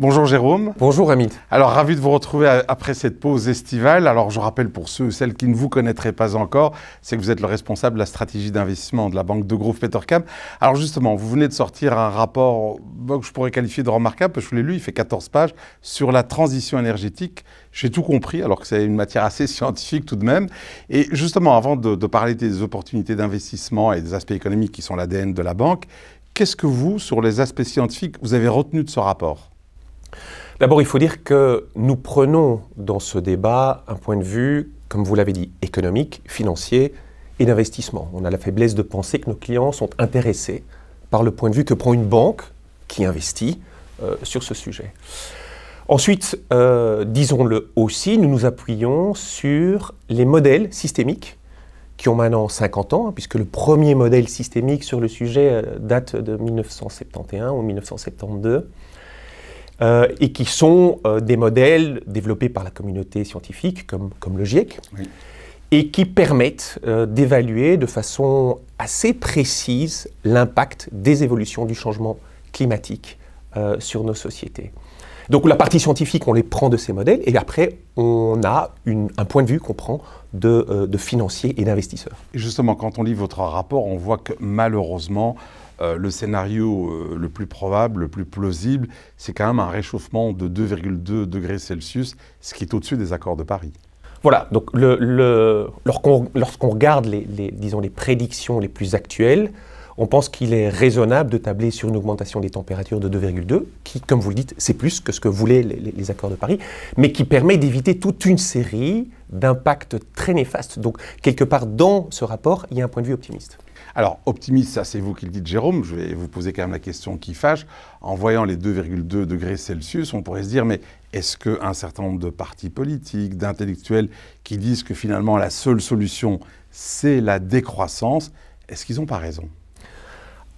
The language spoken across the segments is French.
Bonjour Jérôme. Bonjour Amit. Alors ravi de vous retrouver après cette pause estivale. Alors je rappelle pour ceux celles qui ne vous connaîtraient pas encore, c'est que vous êtes le responsable de la stratégie d'investissement de la banque de groupe Petercam. Alors justement, vous venez de sortir un rapport que je pourrais qualifier de remarquable, parce que je l'ai lu, il fait 14 pages, sur la transition énergétique. J'ai tout compris, alors que c'est une matière assez scientifique tout de même. Et justement, avant de, de parler des opportunités d'investissement et des aspects économiques qui sont l'ADN de la banque, qu'est-ce que vous, sur les aspects scientifiques, vous avez retenu de ce rapport D'abord, il faut dire que nous prenons dans ce débat un point de vue, comme vous l'avez dit, économique, financier et d'investissement. On a la faiblesse de penser que nos clients sont intéressés par le point de vue que prend une banque qui investit euh, sur ce sujet. Ensuite, euh, disons-le aussi, nous nous appuyons sur les modèles systémiques qui ont maintenant 50 ans, hein, puisque le premier modèle systémique sur le sujet euh, date de 1971 ou 1972. Euh, et qui sont euh, des modèles développés par la communauté scientifique, comme, le GIEC, et qui permettent euh, d'évaluer de façon assez précise l'impact des évolutions du changement climatique sur nos sociétés. Donc la partie scientifique, on les prend de ces modèles, et après, on a un point de vue qu'on prend de, de financiers et d'investisseurs. Justement, quand on lit votre rapport, on voit que malheureusement, euh, le scénario euh, le plus probable, le plus plausible, c'est quand même un réchauffement de 2,2 degrés Celsius, ce qui est au-dessus des accords de Paris. Voilà, donc lorsqu'on, regarde les, disons, les prédictions les plus actuelles, on pense qu'il est raisonnable de tabler sur une augmentation des températures de 2,2, qui, comme vous le dites, c'est plus que ce que voulaient les, les accords de Paris, mais qui permet d'éviter toute une série d'impacts très néfastes. Donc, quelque part dans ce rapport, il y a un point de vue optimiste. Alors, optimiste, ça c'est vous qui le dites, Jérôme. Je vais vous poser quand même la question qui fâche. En voyant les 2,2 degrés Celsius, on pourrait se dire, mais est-ce qu'un certain nombre de partis politiques, d'intellectuels qui disent que finalement la seule solution, c'est la décroissance, est-ce qu'ils n'ont pas raison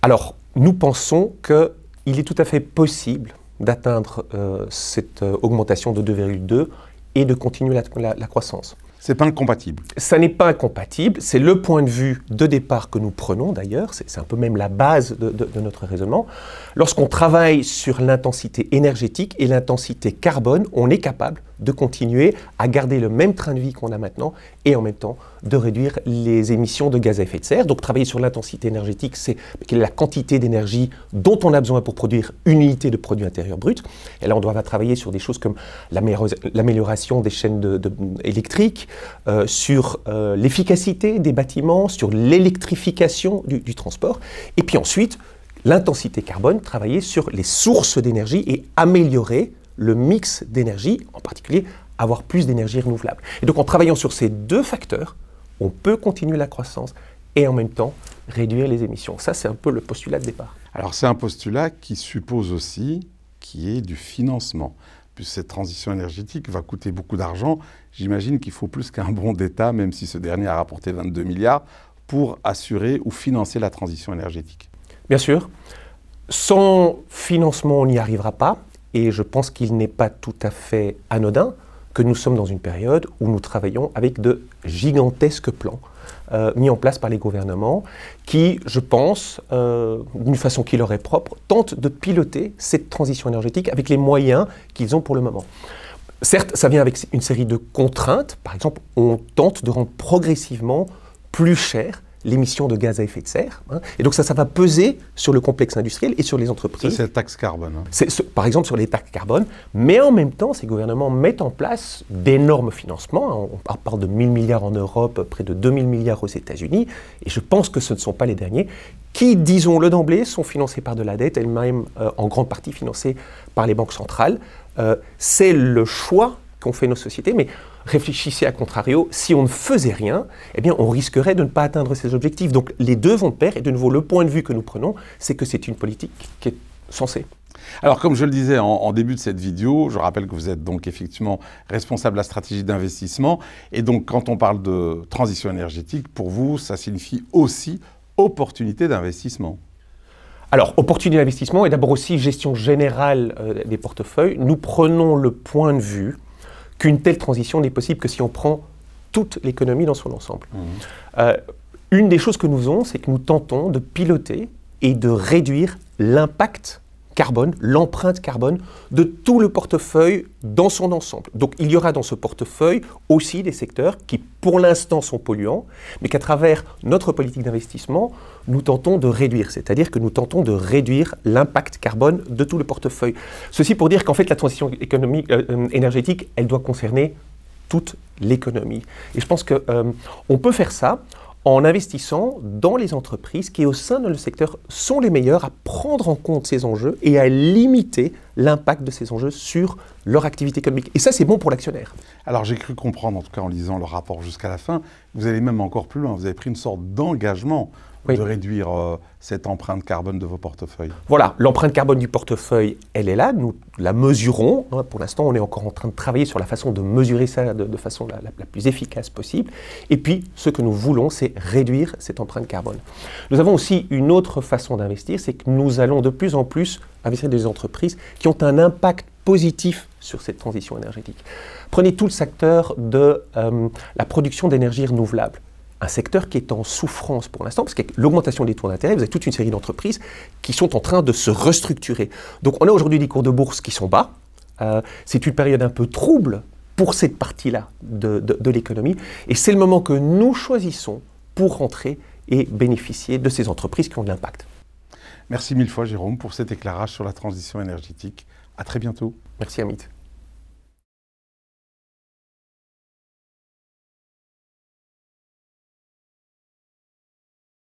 Alors, nous pensons qu'il est tout à fait possible d'atteindre euh, cette euh, augmentation de 2,2 et de continuer la croissance. C'est pas incompatible. Ça n'est pas incompatible. C'est le point de vue de départ que nous prenons d'ailleurs. C'est un peu même la base de, de notre raisonnement. Lorsqu'on travaille sur l'intensité énergétique et l'intensité carbone, on est capable de continuer à garder le même train de vie qu'on a maintenant et en même temps de réduire les émissions de gaz à effet de serre. Donc travailler sur l'intensité énergétique, c'est la quantité d'énergie dont on a besoin pour produire une unité de produit intérieur brut. Et là, on doit travailler sur des choses comme l'amélioration des chaînes électriques, euh, sur euh, l'efficacité des bâtiments, sur l'électrification du, du transport. Et puis ensuite, l'intensité carbone, travailler sur les sources d'énergie et améliorer le mix d'énergie, en particulier avoir plus d'énergie renouvelable. Et donc en travaillant sur ces deux facteurs, on peut continuer la croissance et en même temps réduire les émissions. Ça, c'est un peu le postulat de départ. Alors c'est un postulat qui suppose aussi qu'il y ait du financement. Puis cette transition énergétique va coûter beaucoup d'argent. J'imagine qu'il faut plus qu'un bon d'État, même si ce dernier a rapporté 22 milliards, pour assurer ou financer la transition énergétique. Bien sûr. Sans financement, on n'y arrivera pas. Et je pense qu'il n'est pas tout à fait anodin que nous sommes dans une période où nous travaillons avec de gigantesques plans euh, mis en place par les gouvernements qui, je pense, euh, d'une façon qui leur est propre, tentent de piloter cette transition énergétique avec les moyens qu'ils ont pour le moment. Certes, ça vient avec une série de contraintes. Par exemple, on tente de rendre progressivement plus cher l'émission de gaz à effet de serre. Hein. Et donc ça, ça va peser sur le complexe industriel et sur les entreprises. C'est la taxe carbone. Hein. c'est par exemple sur les taxes carbone. Mais en même temps, ces gouvernements mettent en place d'énormes financements. Hein. On parle de 1000 milliards en Europe, près de 2000 milliards aux États-Unis. Et je pense que ce ne sont pas les derniers qui, disons-le d'emblée, sont financés par de la dette, et même euh, en grande partie financés par les banques centrales. Euh, c'est le choix qu'ont fait nos sociétés. Mais réfléchissez à contrario, si on ne faisait rien, eh bien, on risquerait de ne pas atteindre ses objectifs. Donc, les deux vont de pair. Et de nouveau, le point de vue que nous prenons, c'est que c'est une politique qui est censée. Alors, comme je le disais en, début de cette vidéo, je rappelle que vous êtes donc effectivement responsable de la stratégie d'investissement. Et donc, quand on parle de transition énergétique, pour vous, ça signifie aussi opportunité d'investissement. Alors, opportunité d'investissement et d'abord aussi gestion générale euh, des portefeuilles. Nous prenons le point de vue qu'une telle transition n'est possible que si on prend toute l'économie dans son ensemble. Mhm. Euh, une des choses que nous faisons, c'est que nous tentons de piloter et de réduire l'impact carbone, l'empreinte carbone de tout le portefeuille dans son ensemble. Donc il y aura dans ce portefeuille aussi des secteurs qui pour l'instant sont polluants, mais qu'à travers notre politique d'investissement, nous tentons de réduire, c'est-à-dire que nous tentons de réduire l'impact carbone de tout le portefeuille. Ceci pour dire qu'en fait, la transition économique, euh, euh, énergétique, elle doit concerner toute l'économie. Et je pense qu'on euh, peut faire ça en investissant dans les entreprises qui, au sein de le secteur, sont les meilleures à prendre en compte ces enjeux et à limiter l'impact de ces enjeux sur leur activité économique. Et ça, c'est bon pour l'actionnaire. Alors j'ai cru comprendre, en tout cas en lisant le rapport jusqu'à la fin, vous allez même encore plus loin, vous avez pris une sorte d'engagement de réduire euh, cette empreinte carbone de vos portefeuilles Voilà, l'empreinte carbone du portefeuille, elle est là, nous la mesurons. Hein, pour l'instant, on est encore en train de travailler sur la façon de mesurer ça de, façon la, plus efficace possible. Et puis, ce que nous voulons, c'est réduire cette empreinte carbone. Nous avons aussi une autre façon d'investir, c'est que nous allons de plus en plus investir des entreprises qui ont un impact positif sur cette transition énergétique. Prenez tout le secteur de euh, la production d'énergie renouvelable. Un secteur qui est en souffrance pour l'instant, parce qu'avec l'augmentation des taux d'intérêt, vous avez toute une série d'entreprises qui sont en train de se restructurer. Donc on a aujourd'hui des cours de bourse qui sont bas. Euh, c'est une période un peu trouble pour cette partie-là de, de l'économie. Et c'est le moment que nous choisissons pour rentrer et bénéficier de ces entreprises qui ont de l'impact. Merci mille fois, Jérôme, pour cet éclairage sur la transition énergétique. À très bientôt. Merci, Amit.